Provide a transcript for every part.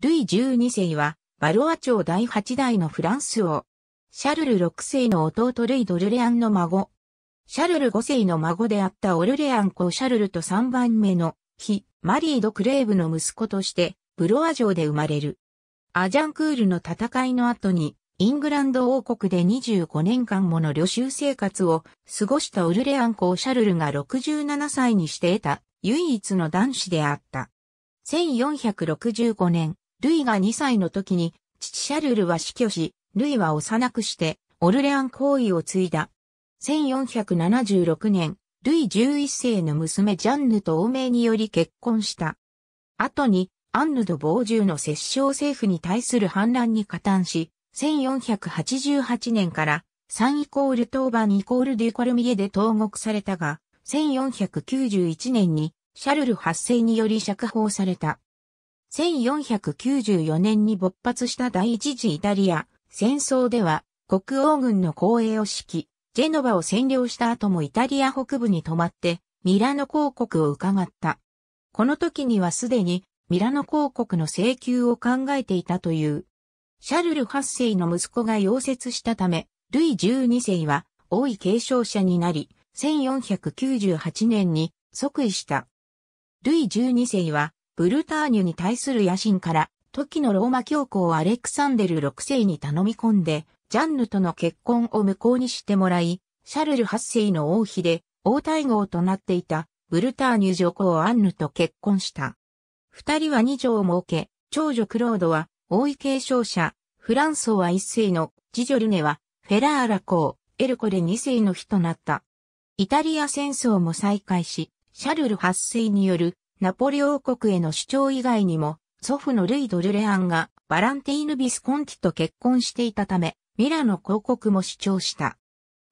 ルイ12世は、バロア朝第8代のフランス王。シャルル6世の弟ルイ・ドルレアンの孫。シャルル5世の孫であったオルレアン公シャルルと3番目の、非マリー・ド・クレーブの息子として、ブロア城で生まれる。アジャンクールの戦いの後に、イングランド王国で25年間もの旅衆生活を過ごしたオルレアン公シャルルが67歳にして得た唯一の男子であった。1465年、ルイが2歳の時に、父シャルルは死去し、ルイは幼くして、オルレアン行為を継いだ。1476年、ルイ11世の娘ジャンヌと王名により結婚した。後に、アンヌと傍ュの摂政政府に対する反乱に加担し、1488年から3イコール当番イコールデュコルミエで投獄されたが、1491年にシャルル発生により釈放された。1494年に勃発した第一次イタリア戦争では国王軍の公衛を指揮、ジェノバを占領した後もイタリア北部に泊まってミラノ公国を伺った。この時にはすでにミラノ公国の請求を考えていたという。シャルル8世の息子が溶接したため、ルイ12世は王位継承者になり、1498年に即位した。ルイ12世はブルターニュに対する野心から、時のローマ教皇アレクサンデル6世に頼み込んで、ジャンヌとの結婚を無効にしてもらい、シャルル8世の王妃で、王太后となっていた、ブルターニュ女皇アンヌと結婚した。二人は二女を設け、長女クロードは、王位継承者、フランソワ一世の、次女ルネは、フェラーラ公、エルコレ二世の日となった。イタリア戦争も再開し、シャルル8世によるナポリ王国への主張以外にも、祖父のルイ・ドルレアンがバランティーヌ・ビスコンティと結婚していたため、ミラの広告も主張した。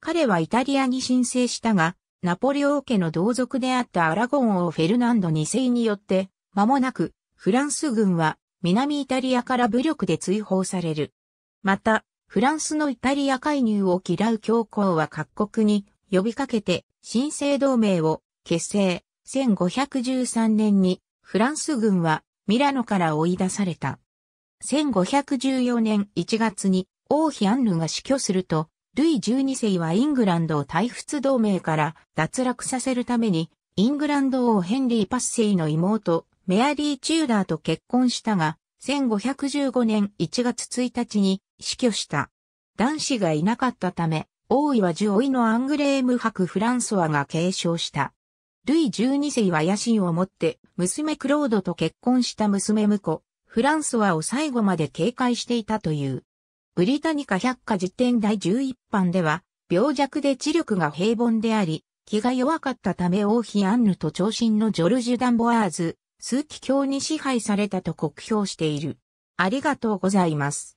彼はイタリアに申請したが、ナポリ王家の同族であったアラゴン王フェルナンド2世によって、間もなく、フランス軍は南イタリアから武力で追放される。また、フランスのイタリア介入を嫌う教皇は各国に呼びかけて、新生同盟を結成。1513年にフランス軍はミラノから追い出された。1514年1月に王妃アンヌが死去すると、ルイ12世はイングランドを退仏同盟から脱落させるために、イングランド王ヘンリー・パッセイの妹、メアリー・チューダーと結婚したが、1515年1月1日に死去した。男子がいなかったため、王位は上位のアングレーム伯フランソワが継承した。ルイ12世は野心を持って、娘クロードと結婚した娘婿、フランソワを最後まで警戒していたという。ブリタニカ百科事典第11版では、病弱で知力が平凡であり、気が弱かったため王妃アンヌと長身のジョルジュ・ダンボアーズ、枢機卿に支配されたと酷評している。ありがとうございます。